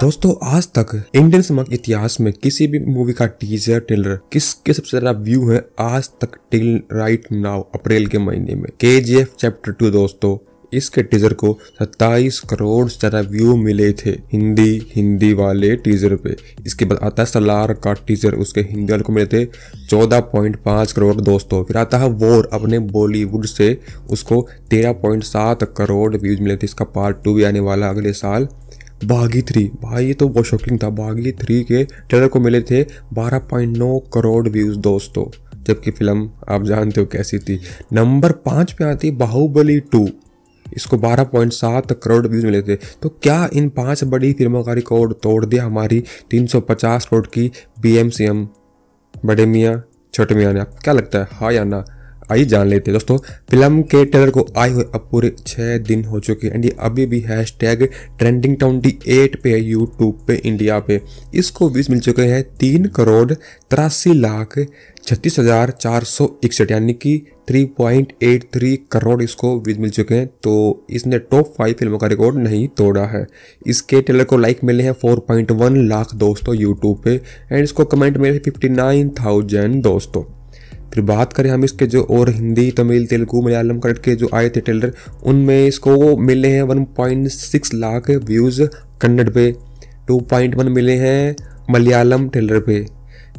दोस्तों आज तक इंडियन सिनेमा के इतिहास में किसी भी मूवी का टीजर ट्रेलर किसके सबसे ज्यादा व्यू है आज तक टिल राइट नाउ अप्रैल के महीने में के जी एफ चैप्टर टू दोस्तों इसके टीजर को 27 करोड़ से ज्यादा व्यू मिले थे हिंदी हिंदी वाले टीजर पे इसके बाद आता है सलार का टीजर उसके हिंदी वाले को मिले थे 14.5 करोड़ दोस्तों फिर आता है वोर अपने बॉलीवुड से उसको 13.7 करोड़ व्यूज मिले थे इसका पार्ट टू भी आने वाला अगले साल बागी थ्री भाई ये तो बहुत शॉकिंग था बागी थ्री के ट्रेलर को मिले थे 12.9 करोड़ व्यूज दोस्तों जबकि फिल्म आप जानते हो कैसी थी नंबर पाँच पे आती बाहुबली टू इसको 12.7 करोड़ व्यूज मिले थे तो क्या इन पांच बड़ी फिल्मों का रिकॉर्ड तोड़ दिया हमारी 350 करोड़ की बी एम सी एम बड़े मियाँ छोटे मियाँ ने आप क्या लगता है हाँ या ना आइए जान लेते हैं दोस्तों फिल्म के ट्रेलर को आए हुए अब पूरे छः दिन हो चुके हैं एंड ये अभी भी hashtag trending twenty eight पे यूट्यूब पे इंडिया पे इसको व्यूज मिल चुके हैं तीन करोड़ तिरासी लाख छत्तीस हज़ार चार सौ इकसठ यानी कि three point eight three crore इसको व्यूज मिल चुके हैं तो इसने टॉप फाइव फिल्मों का रिकॉर्ड नहीं तोड़ा है इसके ट्रेलर को लाइक मिले हैं वन लाख दोस्तों यूट्यूब पे एंड इसको कमेंट मिले थाउजेंड दोस्तों फिर बात करें हम इसके जो और हिंदी तमिल तेलुगू मलयालम करट के जो आए थे ट्रेलर उनमें इसको मिले हैं one point six lakh views Kannada पे टू पॉइंट वन मिले हैं मलयालम ट्रेलर पे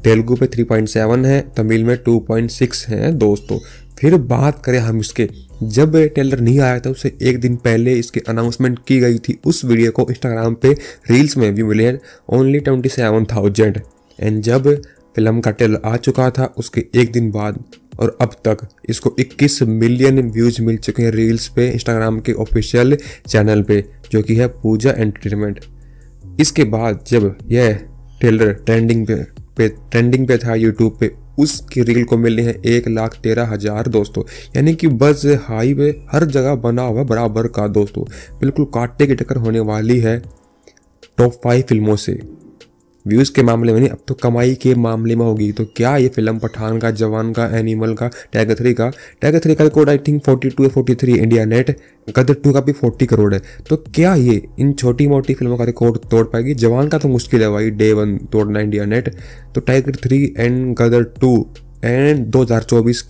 तेलुगू पे सेवन है तमिल में टू पॉइंट सिक्स है दोस्तों फिर बात करें हम इसके जब टेलर नहीं आया था उससे एक दिन पहले इसके अनाउंसमेंट की गई थी उस वीडियो को इंस्टाग्राम पे रील्स में भी मिले हैं only twenty seven thousand and जब फिल्म का ट्रेलर आ चुका था उसके एक दिन बाद और अब तक इसको 21 मिलियन व्यूज मिल चुके हैं रील्स पे इंस्टाग्राम के ऑफिशियल चैनल पे जो कि है पूजा एंटरटेनमेंट इसके बाद जब यह ट्रेलर ट्रेंडिंग पे, पे ट्रेंडिंग पे था यूट्यूब पे उसकी रील को मिलने हैं एक लाख तेरह हज़ार दोस्तों यानी कि बस हाईवे हर जगह बना हुआ बराबर का दोस्तों बिल्कुल काटे की टक्कर होने वाली है टॉप फाइव फिल्मों से व्यूज़ के मामले में नहीं अब तो कमाई के मामले में होगी तो क्या ये फिल्म पठान का जवान का एनिमल का टैगर थ्री का टैगर थ्री का record I think forty two forty three India net Gadar two का भी फोर्टी करोड़ है तो क्या ये इन छोटी मोटी फिल्मों का रिकॉर्ड तोड़ पाएगी जवान का तो मुश्किल है भाई डे वन तोड़ना इंडिया नेट तो Tiger three and Gadar two and दो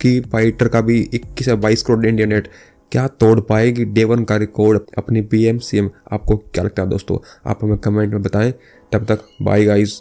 की फाइटर का भी इक्कीस या बाईस करोड़ इंडिया नेट क्या तोड़ पाएगी डेवन का रिकॉर्ड अपनी पी एम सी एम आपको क्या लगता है दोस्तों आप हमें कमेंट में बताएं तब तक बाय गाइज